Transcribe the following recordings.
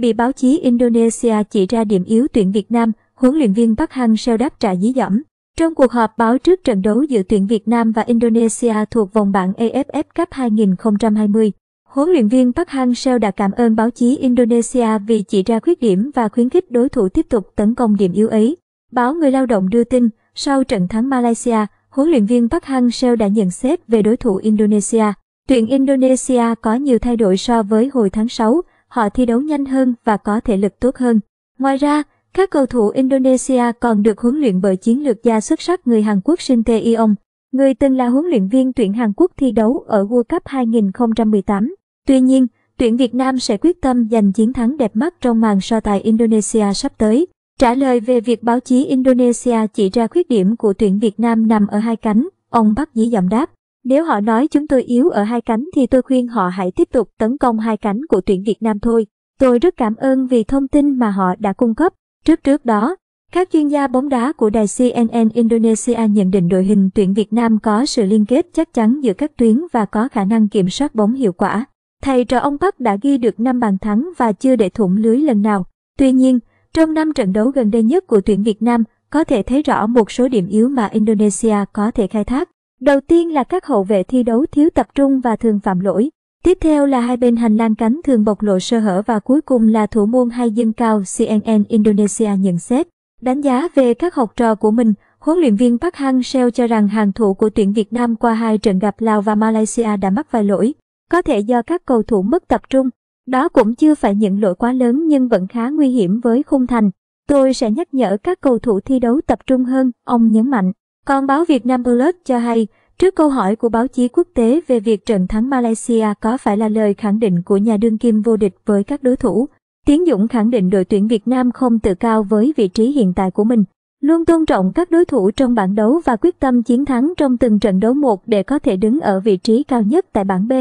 bị báo chí Indonesia chỉ ra điểm yếu tuyển Việt Nam, huấn luyện viên Park Hang seo đáp trả dí dỏm. Trong cuộc họp báo trước trận đấu giữa tuyển Việt Nam và Indonesia thuộc vòng bảng AFF Cup 2020, huấn luyện viên Park Hang seo đã cảm ơn báo chí Indonesia vì chỉ ra khuyết điểm và khuyến khích đối thủ tiếp tục tấn công điểm yếu ấy. Báo Người Lao động đưa tin, sau trận thắng Malaysia, huấn luyện viên Park Hang seo đã nhận xét về đối thủ Indonesia. Tuyển Indonesia có nhiều thay đổi so với hồi tháng 6, họ thi đấu nhanh hơn và có thể lực tốt hơn. Ngoài ra, các cầu thủ Indonesia còn được huấn luyện bởi chiến lược gia xuất sắc người Hàn Quốc Shin Tae Yong, người từng là huấn luyện viên tuyển Hàn Quốc thi đấu ở World Cup 2018. Tuy nhiên, tuyển Việt Nam sẽ quyết tâm giành chiến thắng đẹp mắt trong màn so tài Indonesia sắp tới. Trả lời về việc báo chí Indonesia chỉ ra khuyết điểm của tuyển Việt Nam nằm ở hai cánh, ông Bắc Dĩ giọng đáp. Nếu họ nói chúng tôi yếu ở hai cánh thì tôi khuyên họ hãy tiếp tục tấn công hai cánh của tuyển Việt Nam thôi. Tôi rất cảm ơn vì thông tin mà họ đã cung cấp. Trước trước đó, các chuyên gia bóng đá của đài CNN Indonesia nhận định đội hình tuyển Việt Nam có sự liên kết chắc chắn giữa các tuyến và có khả năng kiểm soát bóng hiệu quả. Thầy trò ông Park đã ghi được 5 bàn thắng và chưa để thủng lưới lần nào. Tuy nhiên, trong 5 trận đấu gần đây nhất của tuyển Việt Nam, có thể thấy rõ một số điểm yếu mà Indonesia có thể khai thác. Đầu tiên là các hậu vệ thi đấu thiếu tập trung và thường phạm lỗi. Tiếp theo là hai bên hành lang cánh thường bộc lộ sơ hở và cuối cùng là thủ môn hay dân cao CNN Indonesia nhận xét. Đánh giá về các học trò của mình, huấn luyện viên Park Hang-seo cho rằng hàng thủ của tuyển Việt Nam qua hai trận gặp Lào và Malaysia đã mắc vài lỗi, có thể do các cầu thủ mất tập trung. Đó cũng chưa phải những lỗi quá lớn nhưng vẫn khá nguy hiểm với khung thành. Tôi sẽ nhắc nhở các cầu thủ thi đấu tập trung hơn, ông nhấn mạnh. Còn báo Việt Nam Bullet cho hay, trước câu hỏi của báo chí quốc tế về việc trận thắng Malaysia có phải là lời khẳng định của nhà đương kim vô địch với các đối thủ, Tiến Dũng khẳng định đội tuyển Việt Nam không tự cao với vị trí hiện tại của mình, luôn tôn trọng các đối thủ trong bảng đấu và quyết tâm chiến thắng trong từng trận đấu một để có thể đứng ở vị trí cao nhất tại bảng B.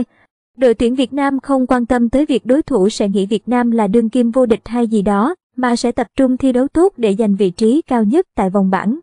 Đội tuyển Việt Nam không quan tâm tới việc đối thủ sẽ nghĩ Việt Nam là đương kim vô địch hay gì đó, mà sẽ tập trung thi đấu tốt để giành vị trí cao nhất tại vòng bảng.